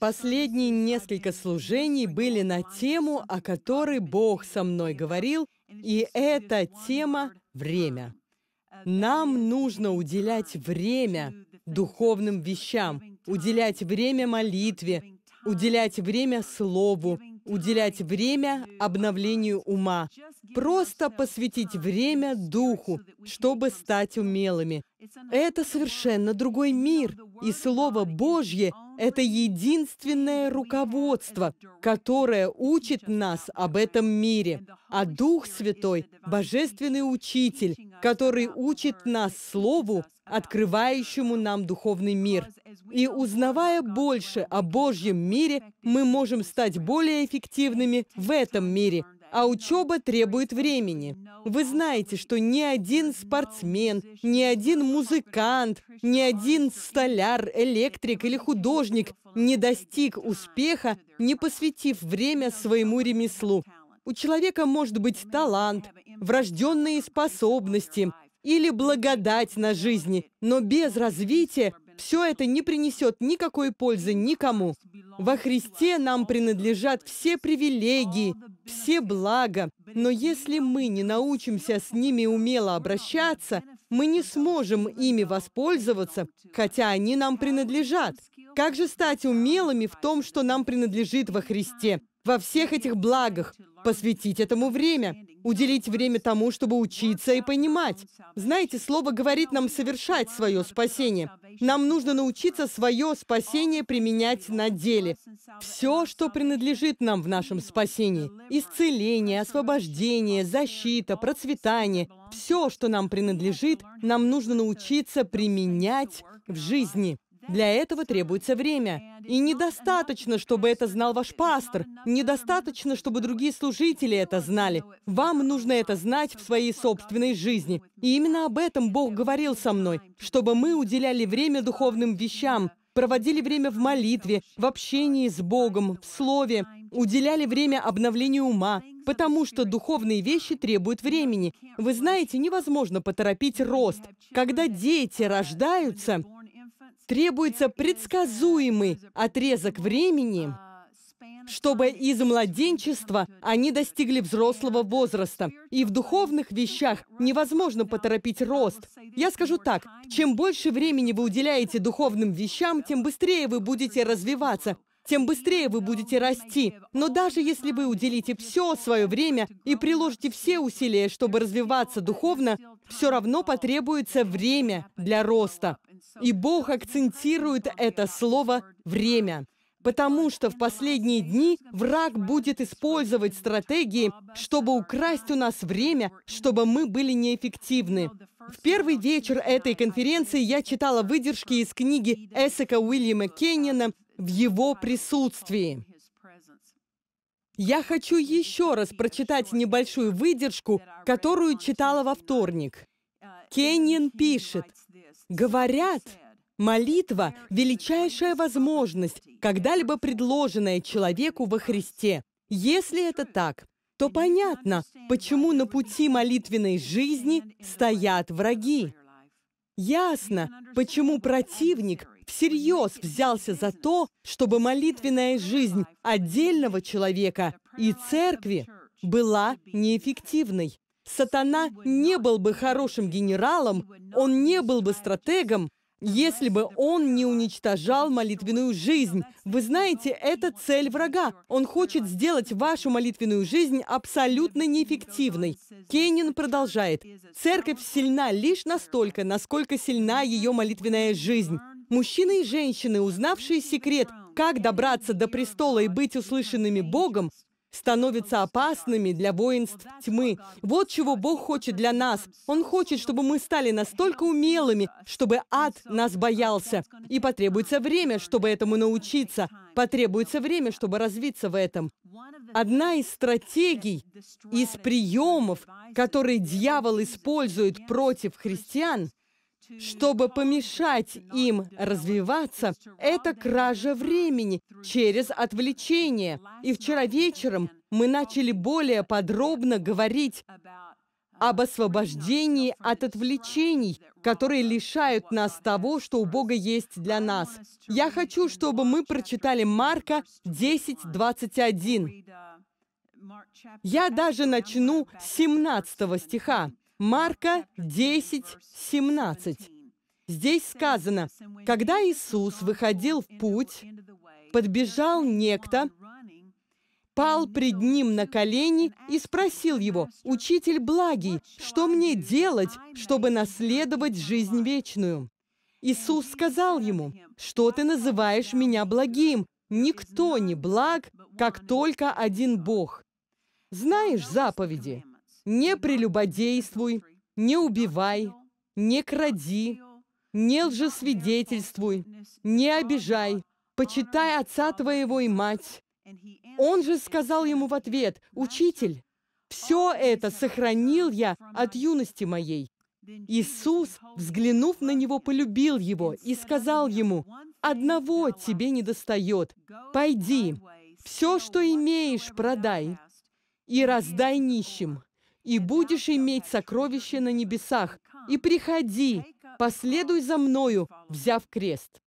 Последние несколько служений были на тему, о которой Бог со мной говорил, и эта тема — время. Нам нужно уделять время духовным вещам, уделять время молитве, уделять время слову, уделять время обновлению ума, просто посвятить время Духу, чтобы стать умелыми. Это совершенно другой мир, и Слово Божье это единственное руководство, которое учит нас об этом мире. А Дух Святой – Божественный Учитель, который учит нас Слову, открывающему нам духовный мир. И узнавая больше о Божьем мире, мы можем стать более эффективными в этом мире – а учеба требует времени. Вы знаете, что ни один спортсмен, ни один музыкант, ни один столяр, электрик или художник не достиг успеха, не посвятив время своему ремеслу. У человека может быть талант, врожденные способности или благодать на жизни, но без развития все это не принесет никакой пользы никому. Во Христе нам принадлежат все привилегии, все блага, но если мы не научимся с ними умело обращаться, мы не сможем ими воспользоваться, хотя они нам принадлежат. Как же стать умелыми в том, что нам принадлежит во Христе, во всех этих благах, посвятить этому время? уделить время тому, чтобы учиться и понимать. Знаете, слово говорит нам совершать свое спасение. Нам нужно научиться свое спасение применять на деле. Все, что принадлежит нам в нашем спасении. Исцеление, освобождение, защита, процветание. Все, что нам принадлежит, нам нужно научиться применять в жизни. Для этого требуется время. И недостаточно, чтобы это знал ваш пастор. Недостаточно, чтобы другие служители это знали. Вам нужно это знать в своей собственной жизни. И именно об этом Бог говорил со мной, чтобы мы уделяли время духовным вещам, проводили время в молитве, в общении с Богом, в слове, уделяли время обновлению ума, потому что духовные вещи требуют времени. Вы знаете, невозможно поторопить рост. Когда дети рождаются, требуется предсказуемый отрезок времени, чтобы из младенчества они достигли взрослого возраста. И в духовных вещах невозможно поторопить рост. Я скажу так, чем больше времени вы уделяете духовным вещам, тем быстрее вы будете развиваться тем быстрее вы будете расти. Но даже если вы уделите все свое время и приложите все усилия, чтобы развиваться духовно, все равно потребуется время для роста. И Бог акцентирует это слово «время» потому что в последние дни враг будет использовать стратегии, чтобы украсть у нас время, чтобы мы были неэффективны. В первый вечер этой конференции я читала выдержки из книги Эссека Уильяма Кеннина в Его присутствии. Я хочу еще раз прочитать небольшую выдержку, которую читала во вторник. Кеннин пишет, «Говорят, молитва – величайшая возможность, когда-либо предложенная человеку во Христе. Если это так, то понятно, почему на пути молитвенной жизни стоят враги. Ясно, почему противник всерьез взялся за то, чтобы молитвенная жизнь отдельного человека и церкви была неэффективной. Сатана не был бы хорошим генералом, он не был бы стратегом, если бы он не уничтожал молитвенную жизнь. Вы знаете, это цель врага. Он хочет сделать вашу молитвенную жизнь абсолютно неэффективной. Кеннин продолжает. Церковь сильна лишь настолько, насколько сильна ее молитвенная жизнь. Мужчины и женщины, узнавшие секрет, как добраться до престола и быть услышанными Богом, становятся опасными для воинств тьмы. Вот чего Бог хочет для нас. Он хочет, чтобы мы стали настолько умелыми, чтобы ад нас боялся. И потребуется время, чтобы этому научиться. Потребуется время, чтобы развиться в этом. Одна из стратегий, из приемов, которые дьявол использует против христиан, чтобы помешать им развиваться, это кража времени через отвлечение. И вчера вечером мы начали более подробно говорить об освобождении от отвлечений, которые лишают нас того, что у Бога есть для нас. Я хочу, чтобы мы прочитали Марка 10:21. Я даже начну с 17 стиха. Марка 10, 17. Здесь сказано, когда Иисус выходил в путь, подбежал некто, пал пред ним на колени и спросил его, «Учитель благий, что мне делать, чтобы наследовать жизнь вечную?» Иисус сказал ему, «Что ты называешь меня благим? Никто не благ, как только один Бог. Знаешь заповеди?» не прелюбодействуй, не убивай, не кради, не лжесвидетельствуй, не обижай, почитай отца твоего и мать». Он же сказал ему в ответ, «Учитель, все это сохранил я от юности моей». Иисус, взглянув на него, полюбил его и сказал ему, «Одного тебе не достает. Пойди, все, что имеешь, продай и раздай нищим, и будешь иметь сокровище на небесах. И приходи, последуй за мною, взяв крест».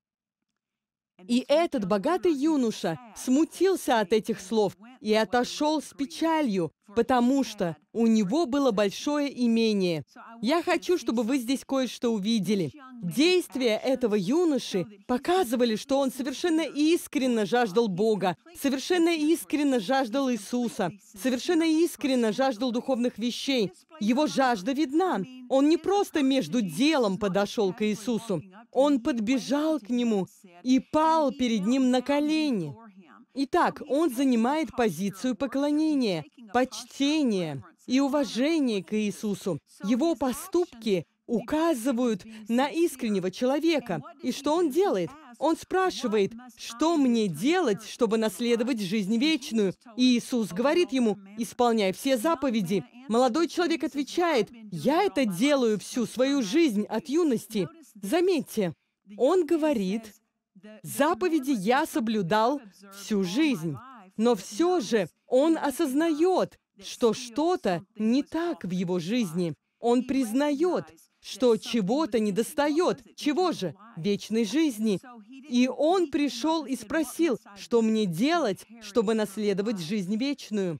И этот богатый юноша смутился от этих слов и отошел с печалью, потому что у него было большое имение. Я хочу, чтобы вы здесь кое-что увидели. Действия этого юноши показывали, что он совершенно искренне жаждал Бога, совершенно искренне жаждал Иисуса, совершенно искренне жаждал духовных вещей. Его жажда видна. Он не просто между делом подошел к Иисусу, он подбежал к нему и пал перед ним на колени. Итак, он занимает позицию поклонения, почтения и уважения к Иисусу. Его поступки указывают на искреннего человека. И что он делает? Он спрашивает, что мне делать, чтобы наследовать жизнь вечную? И Иисус говорит ему, исполняй все заповеди. Молодой человек отвечает, я это делаю всю свою жизнь от юности. Заметьте, он говорит, Заповеди я соблюдал всю жизнь, но все же он осознает, что что-то не так в его жизни. Он признает, что чего-то недостает. Чего же? Вечной жизни. И он пришел и спросил, что мне делать, чтобы наследовать жизнь вечную.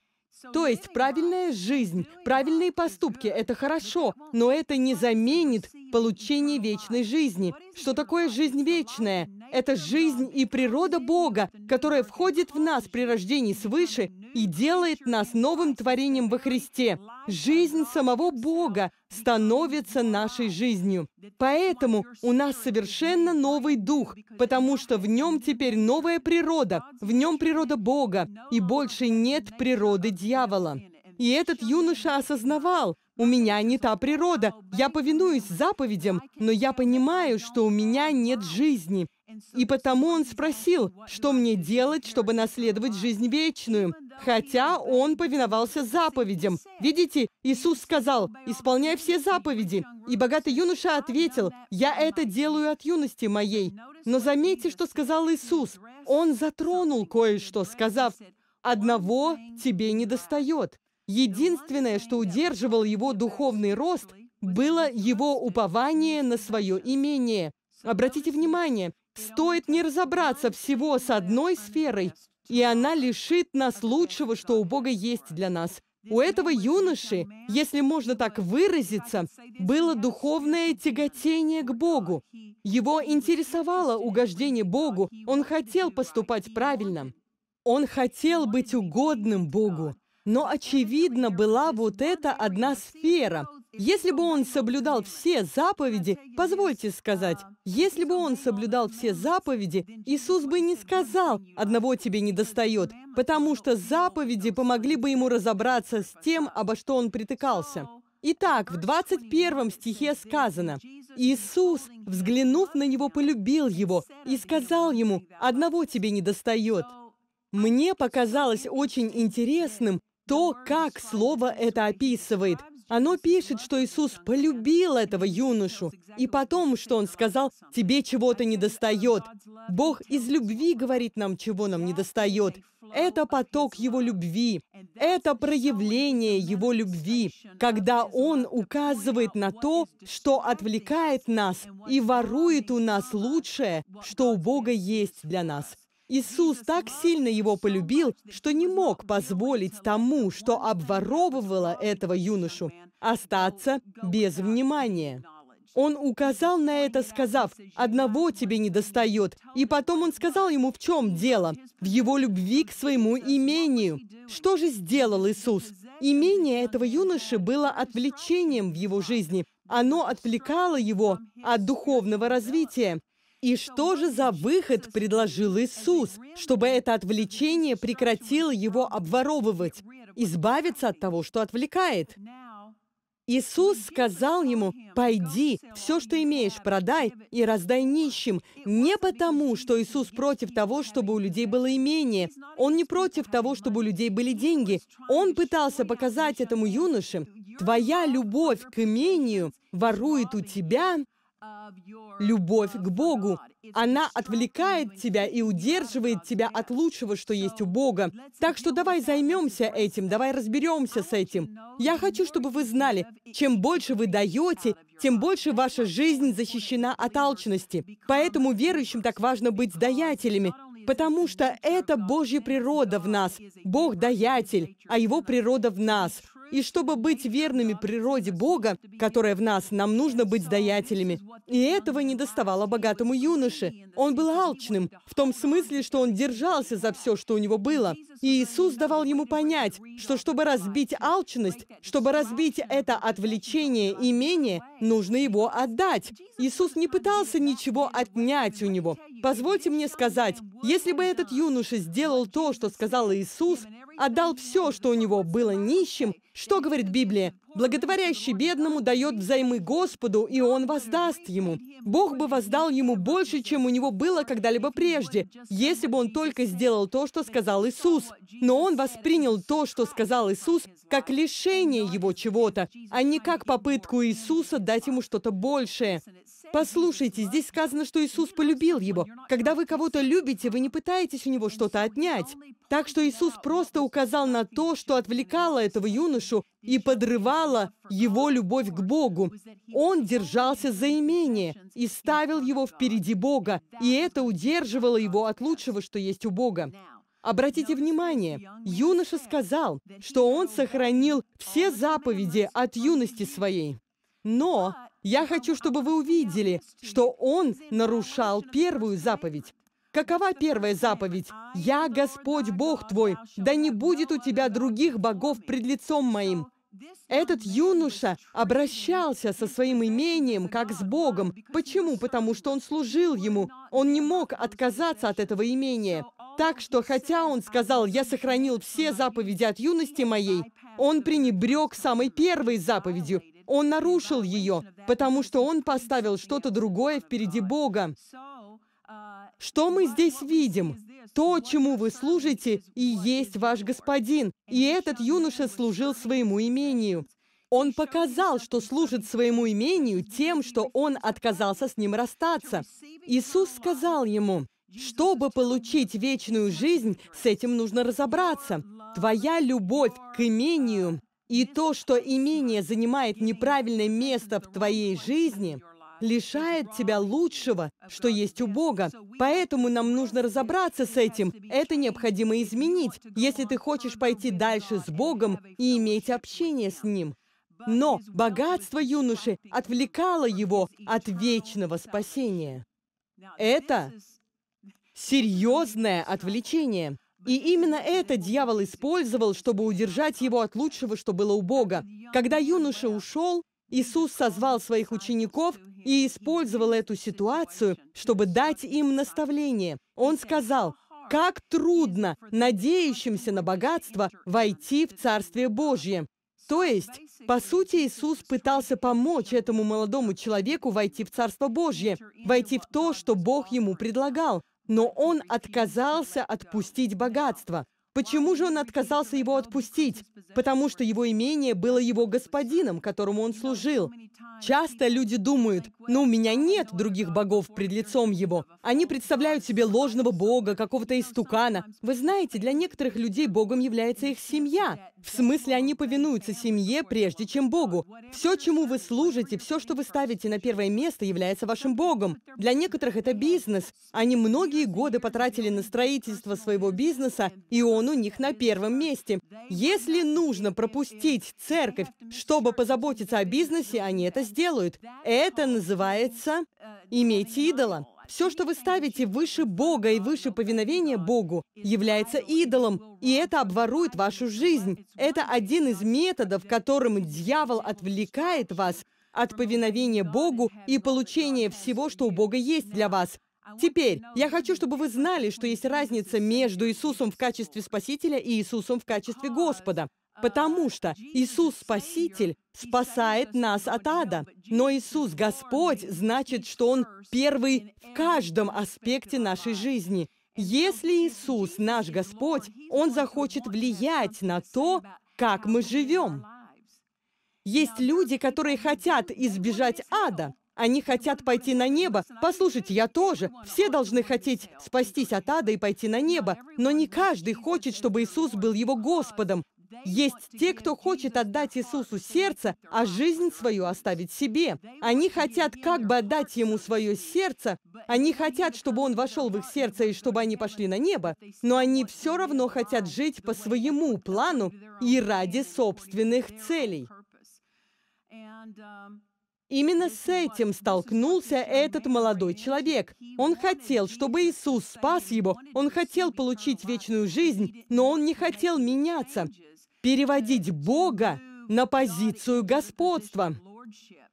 То есть правильная жизнь, правильные поступки – это хорошо, но это не заменит получение вечной жизни. Что такое жизнь вечная? Это жизнь и природа Бога, которая входит в нас при рождении свыше и делает нас новым творением во Христе. Жизнь самого Бога становится нашей жизнью. Поэтому у нас совершенно новый дух, потому что в нем теперь новая природа, в нем природа Бога, и больше нет природы дьявола. И этот юноша осознавал, у меня не та природа. Я повинуюсь заповедям, но я понимаю, что у меня нет жизни. И потому он спросил, что мне делать, чтобы наследовать жизнь вечную, хотя он повиновался заповедям. Видите, Иисус сказал, «Исполняй все заповеди». И богатый юноша ответил, «Я это делаю от юности моей». Но заметьте, что сказал Иисус. Он затронул кое-что, сказав, «Одного тебе не достает». Единственное, что удерживал его духовный рост, было его упование на свое имение. Обратите внимание, Стоит не разобраться всего с одной сферой, и она лишит нас лучшего, что у Бога есть для нас. У этого юноши, если можно так выразиться, было духовное тяготение к Богу. Его интересовало угождение Богу, он хотел поступать правильно. Он хотел быть угодным Богу. Но, очевидно, была вот эта одна сфера, если бы он соблюдал все заповеди, позвольте сказать, если бы он соблюдал все заповеди, Иисус бы не сказал, одного тебе не достает, потому что заповеди помогли бы ему разобраться с тем, обо что он притыкался. Итак, в 21 стихе сказано, «Иисус, взглянув на него, полюбил его и сказал ему, «Одного тебе не достает». Мне показалось очень интересным то, как слово это описывает – оно пишет, что Иисус полюбил этого юношу, и потом, что Он сказал, «Тебе чего-то недостает». Бог из любви говорит нам, чего нам недостает. Это поток Его любви. Это проявление Его любви, когда Он указывает на то, что отвлекает нас и ворует у нас лучшее, что у Бога есть для нас – Иисус так сильно его полюбил, что не мог позволить тому, что обворовывало этого юношу, остаться без внимания. Он указал на это, сказав, «Одного тебе не достает». И потом он сказал ему, в чем дело? В его любви к своему имению. Что же сделал Иисус? Имение этого юноши было отвлечением в его жизни. Оно отвлекало его от духовного развития. И что же за выход предложил Иисус, чтобы это отвлечение прекратило его обворовывать, избавиться от того, что отвлекает? Иисус сказал ему, «Пойди, все, что имеешь, продай и раздай нищим». Не потому, что Иисус против того, чтобы у людей было имение. Он не против того, чтобы у людей были деньги. Он пытался показать этому юноше, «Твоя любовь к имению ворует у тебя Любовь uh, к Богу, она отвлекает тебя и удерживает тебя от лучшего, что есть у Бога. Так что давай займемся этим, давай разберемся с этим. Я хочу, чтобы вы знали, чем больше вы даете, тем больше ваша жизнь защищена от алчности. Поэтому верующим так важно быть даятелями, потому что это Божья природа в нас. Бог даятель, а Его природа в нас – и чтобы быть верными природе Бога, которая в нас, нам нужно быть даятелями. И этого не доставало богатому юноше. Он был алчным, в том смысле, что он держался за все, что у него было. И Иисус давал ему понять, что чтобы разбить алчность, чтобы разбить это отвлечение имение, нужно его отдать. Иисус не пытался ничего отнять у него. Позвольте мне сказать, если бы этот юноша сделал то, что сказал Иисус, отдал все, что у него было нищим, что говорит Библия? Благотворящий бедному дает взаймы Господу, и Он воздаст ему. Бог бы воздал ему больше, чем у него было когда-либо прежде, если бы он только сделал то, что сказал Иисус. Но он воспринял то, что сказал Иисус, как лишение его чего-то, а не как попытку Иисуса дать ему что-то большее. Послушайте, здесь сказано, что Иисус полюбил его. Когда вы кого-то любите, вы не пытаетесь у него что-то отнять. Так что Иисус просто указал на то, что отвлекало этого юношу и подрывало его любовь к Богу. Он держался за имение и ставил его впереди Бога, и это удерживало его от лучшего, что есть у Бога. Обратите внимание, юноша сказал, что он сохранил все заповеди от юности своей. Но я хочу, чтобы вы увидели, что он нарушал первую заповедь. Какова первая заповедь? «Я Господь Бог твой, да не будет у тебя других богов пред лицом моим». Этот юноша обращался со своим имением как с Богом. Почему? Потому что он служил ему. Он не мог отказаться от этого имения. Так что, хотя он сказал, «Я сохранил все заповеди от юности моей», он пренебрег самой первой заповедью, он нарушил ее, потому что он поставил что-то другое впереди Бога. Что мы здесь видим? То, чему вы служите, и есть ваш господин. И этот юноша служил своему имению. Он показал, что служит своему имению тем, что он отказался с ним расстаться. Иисус сказал ему, чтобы получить вечную жизнь, с этим нужно разобраться. Твоя любовь к имению и то, что имение занимает неправильное место в твоей жизни, лишает тебя лучшего, что есть у Бога. Поэтому нам нужно разобраться с этим. Это необходимо изменить, если ты хочешь пойти дальше с Богом и иметь общение с Ним. Но богатство юноши отвлекало его от вечного спасения. Это серьезное отвлечение. И именно это дьявол использовал, чтобы удержать его от лучшего, что было у Бога. Когда юноша ушел, Иисус созвал своих учеников и использовал эту ситуацию, чтобы дать им наставление. Он сказал, «Как трудно надеющимся на богатство войти в Царствие Божье». То есть, по сути, Иисус пытался помочь этому молодому человеку войти в Царство Божье, войти в то, что Бог ему предлагал но он отказался отпустить богатство. Почему же он отказался его отпустить? Потому что его имение было его господином, которому он служил. Часто люди думают, "Ну, у меня нет других богов пред лицом его. Они представляют себе ложного бога, какого-то истукана. Вы знаете, для некоторых людей богом является их семья. В смысле, они повинуются семье прежде, чем Богу. Все, чему вы служите, все, что вы ставите на первое место, является вашим Богом. Для некоторых это бизнес. Они многие годы потратили на строительство своего бизнеса, и он у них на первом месте. Если нужно пропустить церковь, чтобы позаботиться о бизнесе, они это сделают. Это называется «иметь идола». Все, что вы ставите выше Бога и выше повиновения Богу, является идолом, и это обворует вашу жизнь. Это один из методов, которым дьявол отвлекает вас от повиновения Богу и получения всего, что у Бога есть для вас. Теперь, я хочу, чтобы вы знали, что есть разница между Иисусом в качестве Спасителя и Иисусом в качестве Господа потому что Иисус Спаситель спасает нас от ада. Но Иисус Господь значит, что Он первый в каждом аспекте нашей жизни. Если Иисус наш Господь, Он захочет влиять на то, как мы живем. Есть люди, которые хотят избежать ада. Они хотят пойти на небо. Послушайте, я тоже. Все должны хотеть спастись от ада и пойти на небо. Но не каждый хочет, чтобы Иисус был его Господом. Есть те, кто хочет отдать Иисусу сердце, а жизнь свою оставить себе. Они хотят как бы отдать Ему свое сердце, они хотят, чтобы Он вошел в их сердце и чтобы они пошли на небо, но они все равно хотят жить по своему плану и ради собственных целей. Именно с этим столкнулся этот молодой человек. Он хотел, чтобы Иисус спас его, он хотел получить вечную жизнь, но он не хотел меняться переводить Бога на позицию господства.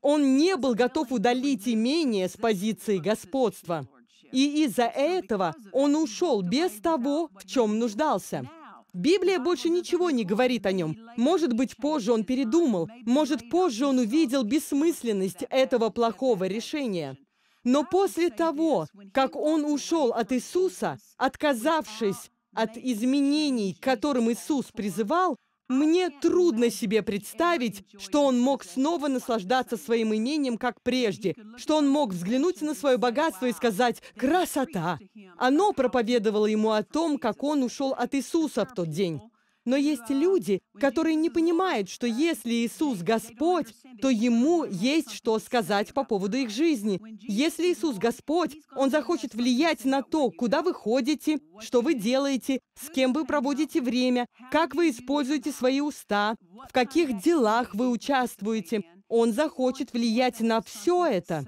Он не был готов удалить имение с позиции господства. И из-за этого он ушел без того, в чем нуждался. Библия больше ничего не говорит о нем. Может быть, позже он передумал. Может, позже он увидел бессмысленность этого плохого решения. Но после того, как он ушел от Иисуса, отказавшись от изменений, к которым Иисус призывал, мне трудно себе представить, что он мог снова наслаждаться своим имением, как прежде, что он мог взглянуть на свое богатство и сказать «красота». Оно проповедовало ему о том, как он ушел от Иисуса в тот день. Но есть люди, которые не понимают, что если Иисус Господь, то Ему есть что сказать по поводу их жизни. Если Иисус Господь, Он захочет влиять на то, куда вы ходите, что вы делаете, с кем вы проводите время, как вы используете свои уста, в каких делах вы участвуете. Он захочет влиять на все это,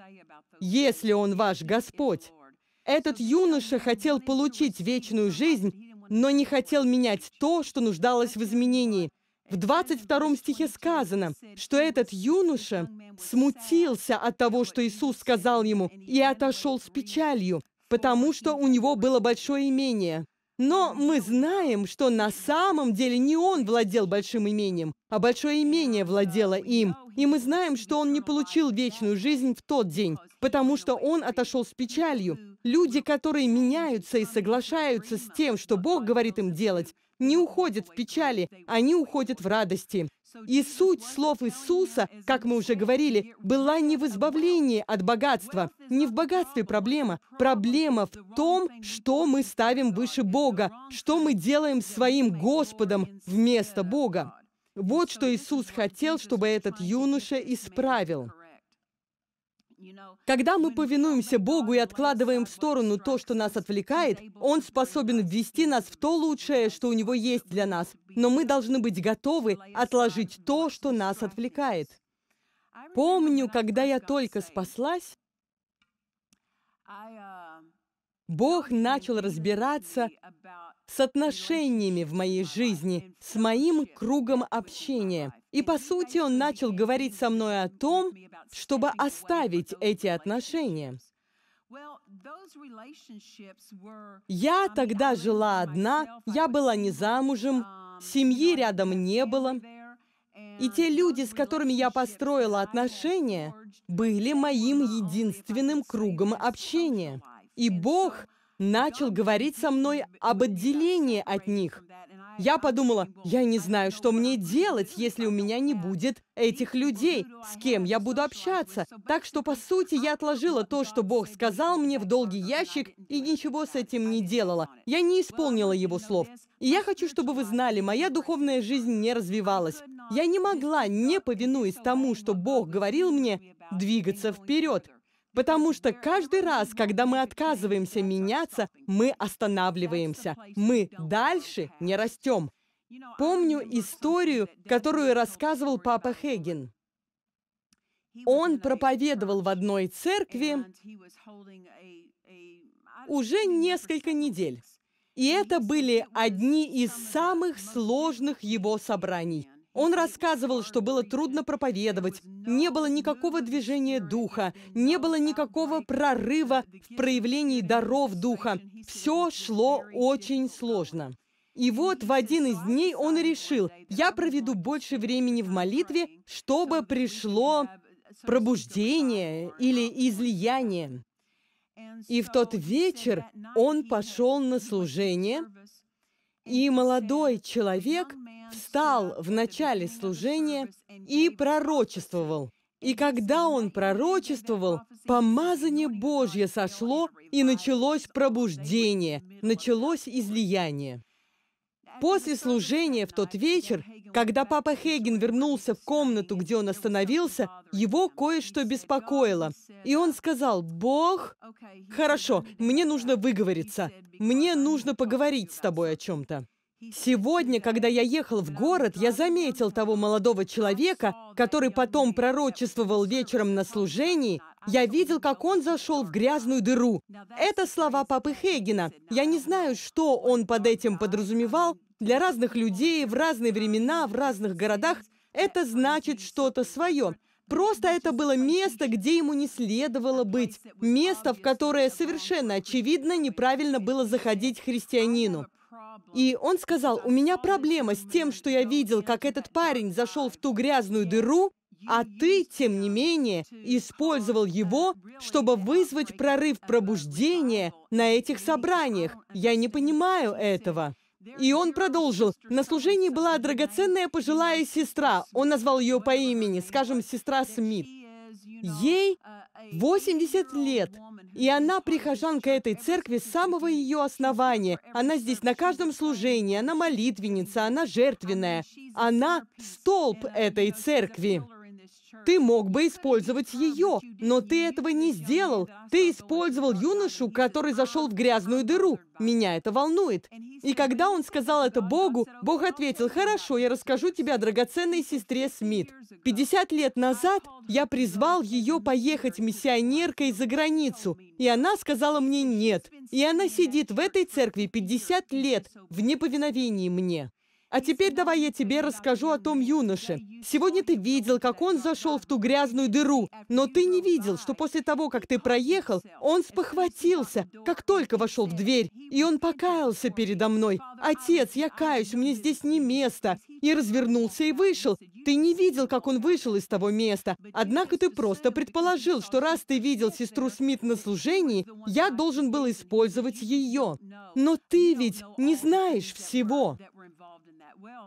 если Он ваш Господь. Этот юноша хотел получить вечную жизнь, но не хотел менять то, что нуждалось в изменении. В 22 стихе сказано, что этот юноша смутился от того, что Иисус сказал ему, и отошел с печалью, потому что у него было большое имение. Но мы знаем, что на самом деле не он владел большим имением, а большое имение владело им. И мы знаем, что он не получил вечную жизнь в тот день, потому что он отошел с печалью. Люди, которые меняются и соглашаются с тем, что Бог говорит им делать, не уходят в печали, они уходят в радости. И суть слов Иисуса, как мы уже говорили, была не в избавлении от богатства. Не в богатстве проблема. Проблема в том, что мы ставим выше Бога, что мы делаем своим Господом вместо Бога. Вот что Иисус хотел, чтобы этот юноша исправил. Когда мы повинуемся Богу и откладываем в сторону то, что нас отвлекает, Он способен ввести нас в то лучшее, что у Него есть для нас. Но мы должны быть готовы отложить то, что нас отвлекает. Помню, когда я только спаслась, Бог начал разбираться с отношениями в моей жизни, с моим кругом общения. И, по сути, Он начал говорить со мной о том, чтобы оставить эти отношения. Я тогда жила одна, я была не замужем, семьи рядом не было. И те люди, с которыми я построила отношения, были моим единственным кругом общения. И Бог начал говорить со мной об отделении от них, я подумала, я не знаю, что мне делать, если у меня не будет этих людей, с кем я буду общаться. Так что, по сути, я отложила то, что Бог сказал мне в долгий ящик, и ничего с этим не делала. Я не исполнила Его слов. И я хочу, чтобы вы знали, моя духовная жизнь не развивалась. Я не могла, не повинуясь тому, что Бог говорил мне, двигаться вперед. Потому что каждый раз, когда мы отказываемся меняться, мы останавливаемся. Мы дальше не растем. Помню историю, которую рассказывал папа Хегин. Он проповедовал в одной церкви уже несколько недель. И это были одни из самых сложных его собраний. Он рассказывал, что было трудно проповедовать, не было никакого движения духа, не было никакого прорыва в проявлении даров духа. Все шло очень сложно. И вот в один из дней он решил, я проведу больше времени в молитве, чтобы пришло пробуждение или излияние. И в тот вечер он пошел на служение, и молодой человек – встал в начале служения и пророчествовал. И когда он пророчествовал, помазание Божье сошло, и началось пробуждение, началось излияние. После служения в тот вечер, когда папа Хейген вернулся в комнату, где он остановился, его кое-что беспокоило. И он сказал, «Бог, хорошо, мне нужно выговориться, мне нужно поговорить с тобой о чем-то». Сегодня, когда я ехал в город, я заметил того молодого человека, который потом пророчествовал вечером на служении. Я видел, как он зашел в грязную дыру. Это слова папы Хейгена. Я не знаю, что он под этим подразумевал. Для разных людей, в разные времена, в разных городах это значит что-то свое. Просто это было место, где ему не следовало быть. Место, в которое совершенно очевидно неправильно было заходить христианину. И он сказал, у меня проблема с тем, что я видел, как этот парень зашел в ту грязную дыру, а ты, тем не менее, использовал его, чтобы вызвать прорыв пробуждения на этих собраниях. Я не понимаю этого. И он продолжил. На служении была драгоценная пожилая сестра. Он назвал ее по имени, скажем, сестра Смит. Ей 80 лет. И она прихожанка этой церкви с самого ее основания. Она здесь на каждом служении, она молитвенница, она жертвенная. Она столб этой церкви. Ты мог бы использовать ее, но ты этого не сделал. Ты использовал юношу, который зашел в грязную дыру. Меня это волнует. И когда он сказал это Богу, Бог ответил, «Хорошо, я расскажу тебе о драгоценной сестре Смит. 50 лет назад я призвал ее поехать миссионеркой за границу, и она сказала мне «нет». И она сидит в этой церкви 50 лет в неповиновении мне. А теперь давай я тебе расскажу о том юноше. Сегодня ты видел, как он зашел в ту грязную дыру, но ты не видел, что после того, как ты проехал, он спохватился, как только вошел в дверь, и он покаялся передо мной. «Отец, я каюсь, мне здесь не место!» И развернулся и вышел. Ты не видел, как он вышел из того места. Однако ты просто предположил, что раз ты видел сестру Смит на служении, я должен был использовать ее. Но ты ведь не знаешь всего.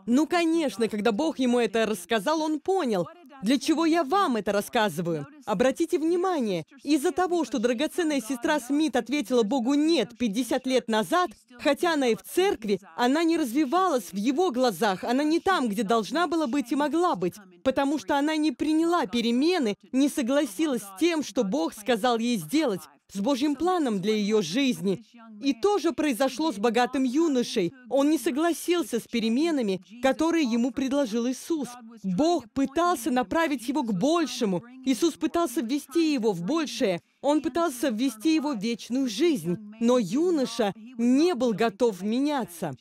Ну, конечно, когда Бог ему это рассказал, он понял, для чего я вам это рассказываю? Обратите внимание, из-за того, что драгоценная сестра Смит ответила Богу «нет» 50 лет назад, хотя она и в церкви, она не развивалась в его глазах, она не там, где должна была быть и могла быть, потому что она не приняла перемены, не согласилась с тем, что Бог сказал ей сделать, с Божьим планом для ее жизни. И то же произошло с богатым юношей. Он не согласился с переменами, которые ему предложил Иисус. Бог пытался направить его к большему. Иисус пытался ввести его в большее. Он пытался ввести его в вечную жизнь. Но юноша не был готов меняться.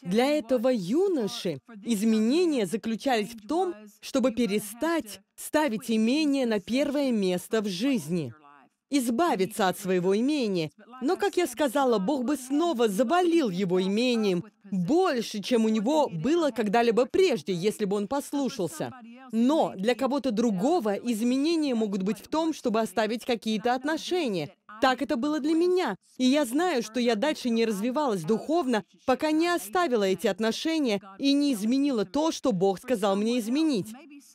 Для этого юноши изменения заключались в том, чтобы перестать ставить имение на первое место в жизни избавиться от своего имения. Но, как я сказала, Бог бы снова завалил его имением больше, чем у него было когда-либо прежде, если бы он послушался. Но для кого-то другого изменения могут быть в том, чтобы оставить какие-то отношения. Так это было для меня. И я знаю, что я дальше не развивалась духовно, пока не оставила эти отношения и не изменила то, что Бог сказал мне изменить.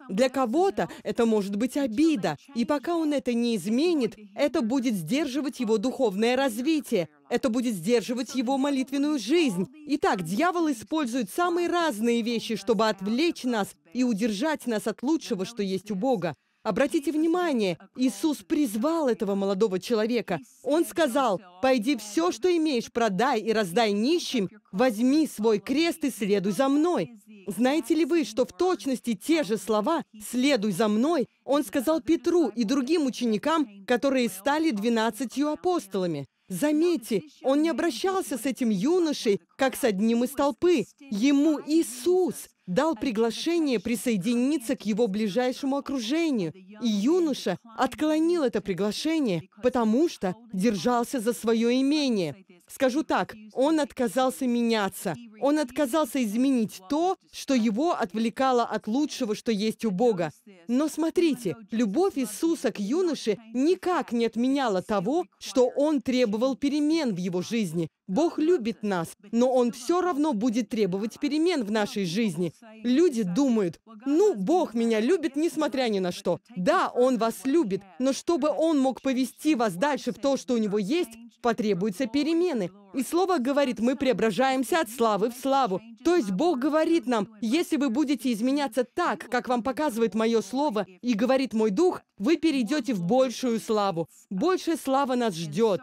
Для кого-то это может быть обида, и пока он это не изменит, это будет сдерживать его духовное развитие, это будет сдерживать его молитвенную жизнь. Итак, дьявол использует самые разные вещи, чтобы отвлечь нас и удержать нас от лучшего, что есть у Бога. Обратите внимание, Иисус призвал этого молодого человека. Он сказал, «Пойди все, что имеешь, продай и раздай нищим, возьми свой крест и следуй за мной». Знаете ли вы, что в точности те же слова «следуй за мной» он сказал Петру и другим ученикам, которые стали двенадцатью апостолами? Заметьте, он не обращался с этим юношей, как с одним из толпы. Ему Иисус дал приглашение присоединиться к его ближайшему окружению, и юноша отклонил это приглашение, потому что держался за свое имение. Скажу так, он отказался меняться. Он отказался изменить то, что его отвлекало от лучшего, что есть у Бога. Но смотрите, любовь Иисуса к юноше никак не отменяла того, что он требовал перемен в его жизни. Бог любит нас, но Он все равно будет требовать перемен в нашей жизни. Люди думают, ну, Бог меня любит, несмотря ни на что. Да, Он вас любит, но чтобы Он мог повести вас дальше в то, что у Него есть, потребуется перемен раны. И Слово говорит, мы преображаемся от славы в славу. То есть Бог говорит нам, если вы будете изменяться так, как вам показывает мое Слово и говорит мой Дух, вы перейдете в большую славу. Большая слава нас ждет.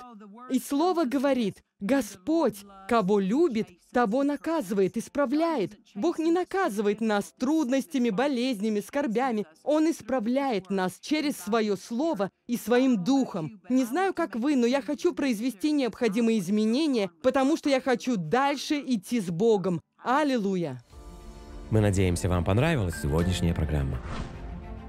И Слово говорит, Господь, кого любит, того наказывает, исправляет. Бог не наказывает нас трудностями, болезнями, скорбями. Он исправляет нас через свое слово и своим духом. Не знаю, как вы, но я хочу произвести необходимые изменения, потому что я хочу дальше идти с Богом. Аллилуйя! Мы надеемся, вам понравилась сегодняшняя программа.